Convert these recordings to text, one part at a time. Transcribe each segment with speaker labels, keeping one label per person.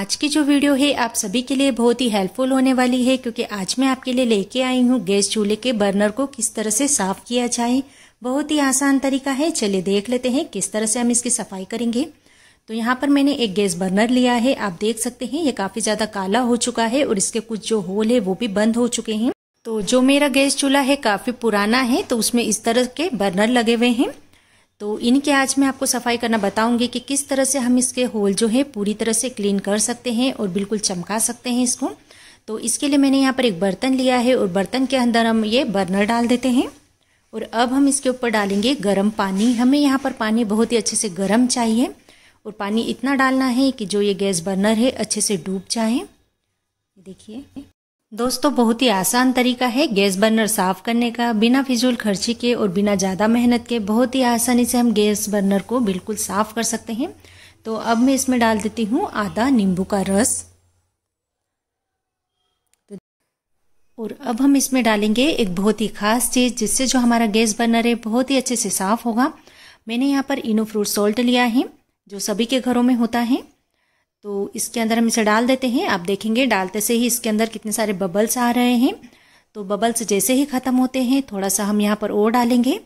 Speaker 1: आज की जो वीडियो है आप सभी के लिए बहुत ही हेल्पफुल होने वाली है क्योंकि आज मैं आपके लिए लेके आई हूँ गैस चूल्हे के बर्नर को किस तरह से साफ किया जाए बहुत ही आसान तरीका है चलिए देख लेते हैं किस तरह से हम इसकी सफाई करेंगे तो यहाँ पर मैंने एक गैस बर्नर लिया है आप देख सकते हैं ये काफ़ी ज़्यादा काला हो चुका है और इसके कुछ जो होल है वो भी बंद हो चुके हैं तो जो मेरा गैस चूल्हा है काफ़ी पुराना है तो उसमें इस तरह के बर्नर लगे हुए हैं तो इनके आज मैं आपको सफाई करना बताऊंगी कि किस तरह से हम इसके होल जो है पूरी तरह से क्लीन कर सकते हैं और बिल्कुल चमका सकते हैं इसको तो इसके लिए मैंने यहाँ पर एक बर्तन लिया है और बर्तन के अंदर हम ये बर्नर डाल देते हैं और अब हम इसके ऊपर डालेंगे गर्म पानी हमें यहाँ पर पानी बहुत ही अच्छे से गर्म चाहिए और पानी इतना डालना है कि जो ये गैस बर्नर है अच्छे से डूब जाए देखिए दोस्तों बहुत ही आसान तरीका है गैस बर्नर साफ करने का बिना फिजूल खर्ची के और बिना ज़्यादा मेहनत के बहुत ही आसानी से हम गैस बर्नर को बिल्कुल साफ कर सकते हैं तो अब मैं इसमें डाल देती हूँ आधा नींबू का रस और अब हम इसमें डालेंगे एक बहुत ही खास चीज़ जिससे जो हमारा गैस बर्नर है बहुत ही अच्छे से साफ होगा मैंने यहाँ पर इनो फ्रूट सॉल्ट लिया है जो सभी के घरों में होता है तो इसके अंदर हम इसे डाल देते हैं आप देखेंगे डालते से ही इसके अंदर कितने सारे बबल्स आ रहे हैं तो बबल्स जैसे ही ख़त्म होते हैं थोड़ा सा हम यहाँ पर और डालेंगे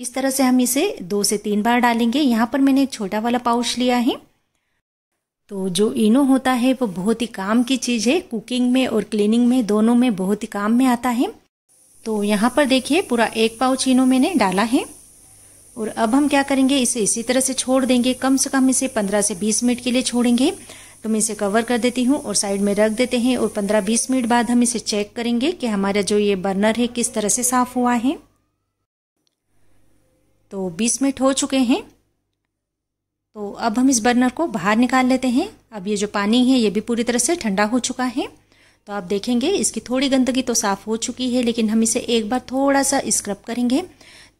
Speaker 1: इस तरह से हम इसे दो से तीन बार डालेंगे यहाँ पर मैंने एक छोटा वाला पाउच लिया है तो जो इनो होता है वो बहुत ही काम की चीज़ है कुकिंग में और क्लीनिंग में दोनों में बहुत ही काम में आता है तो यहाँ पर देखिए पूरा एक पाउच इनो मैंने डाला है और अब हम क्या करेंगे इसे इसी तरह से छोड़ देंगे कम से कम इसे पंद्रह से बीस मिनट के लिए छोड़ेंगे तो मैं इसे कवर कर देती हूँ और साइड में रख देते हैं और 15-20 मिनट बाद हम इसे चेक करेंगे कि हमारा जो ये बर्नर है किस तरह से साफ़ हुआ है तो 20 मिनट हो चुके हैं तो अब हम इस बर्नर को बाहर निकाल लेते हैं अब ये जो पानी है ये भी पूरी तरह से ठंडा हो चुका है तो आप देखेंगे इसकी थोड़ी गंदगी तो साफ़ हो चुकी है लेकिन हम इसे एक बार थोड़ा सा स्क्रब करेंगे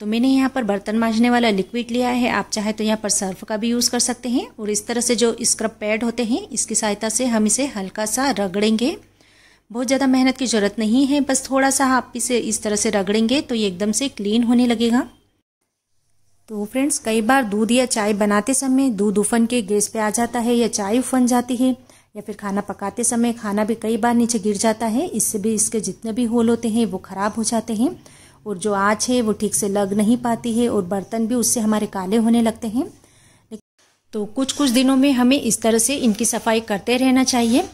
Speaker 1: तो मैंने यहाँ पर बर्तन मांजने वाला लिक्विड लिया है आप चाहे तो यहाँ पर सर्फ का भी यूज़ कर सकते हैं और इस तरह से जो स्क्रब पैड होते हैं इसकी सहायता से हम इसे हल्का सा रगड़ेंगे बहुत ज़्यादा मेहनत की ज़रूरत नहीं है बस थोड़ा सा आप इसे इस तरह से रगड़ेंगे तो ये एकदम से क्लीन होने लगेगा तो फ्रेंड्स कई बार दूध या चाय बनाते समय दूध उफन के गैस पे आ जाता है या चाय उफन जाती है या फिर खाना पकाते समय खाना भी कई बार नीचे गिर जाता है इससे भी इसके जितने भी होल होते हैं वो ख़राब हो जाते हैं और जो आँच है वो ठीक से लग नहीं पाती है और बर्तन भी उससे हमारे काले होने लगते हैं तो कुछ कुछ दिनों में हमें इस तरह से इनकी सफाई करते रहना चाहिए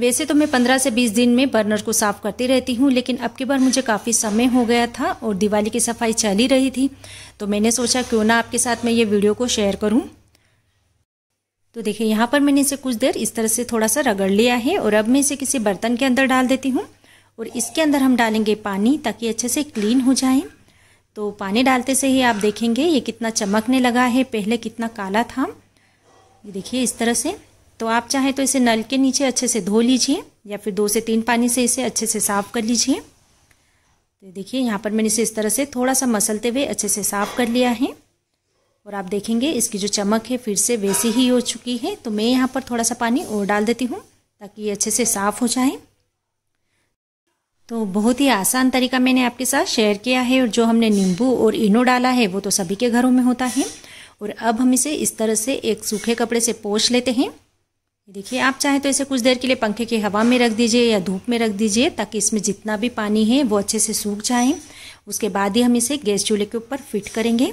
Speaker 1: वैसे तो मैं 15 से 20 दिन में बर्नर को साफ करती रहती हूँ लेकिन अब की बार मुझे काफ़ी समय हो गया था और दिवाली की सफाई चल ही रही थी तो मैंने सोचा क्यों ना आपके साथ मैं ये वीडियो को शेयर करूँ तो देखिए यहाँ पर मैंने इसे कुछ देर इस तरह से थोड़ा सा रगड़ लिया है और अब मैं इसे किसी बर्तन के अंदर डाल देती हूँ और इसके अंदर हम डालेंगे पानी ताकि अच्छे से क्लीन हो जाए तो पानी डालते से ही आप देखेंगे ये कितना चमकने लगा है पहले कितना काला था ये देखिए इस तरह से तो आप चाहें तो इसे नल के नीचे अच्छे से धो लीजिए या फिर दो से तीन पानी से इसे अच्छे से साफ़ कर लीजिए तो देखिए यहाँ पर मैंने इसे इस तरह से थोड़ा सा मसलते हुए अच्छे से साफ़ कर लिया है और आप देखेंगे इसकी जो चमक है फिर से वैसी ही हो चुकी है तो मैं यहाँ पर थोड़ा सा पानी और डाल देती हूँ ताकि ये अच्छे से साफ़ हो जाए तो बहुत ही आसान तरीका मैंने आपके साथ शेयर किया है और जो हमने नींबू और इनो डाला है वो तो सभी के घरों में होता है और अब हम इसे इस तरह से एक सूखे कपड़े से पोछ लेते हैं देखिए आप चाहे तो इसे कुछ देर के लिए पंखे की हवा में रख दीजिए या धूप में रख दीजिए ताकि इसमें जितना भी पानी है वो अच्छे से सूख जाए उसके बाद ही हम इसे गैस चूल्हे के ऊपर फिट करेंगे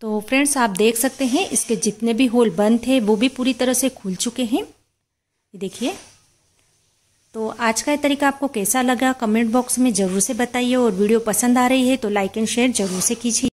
Speaker 1: तो फ्रेंड्स आप देख सकते हैं इसके जितने भी होल बंद थे वो भी पूरी तरह से खुल चुके हैं देखिए तो आज का ये तरीका आपको कैसा लगा कमेंट बॉक्स में ज़रूर से बताइए और वीडियो पसंद आ रही है तो लाइक एंड शेयर ज़रूर से कीजिए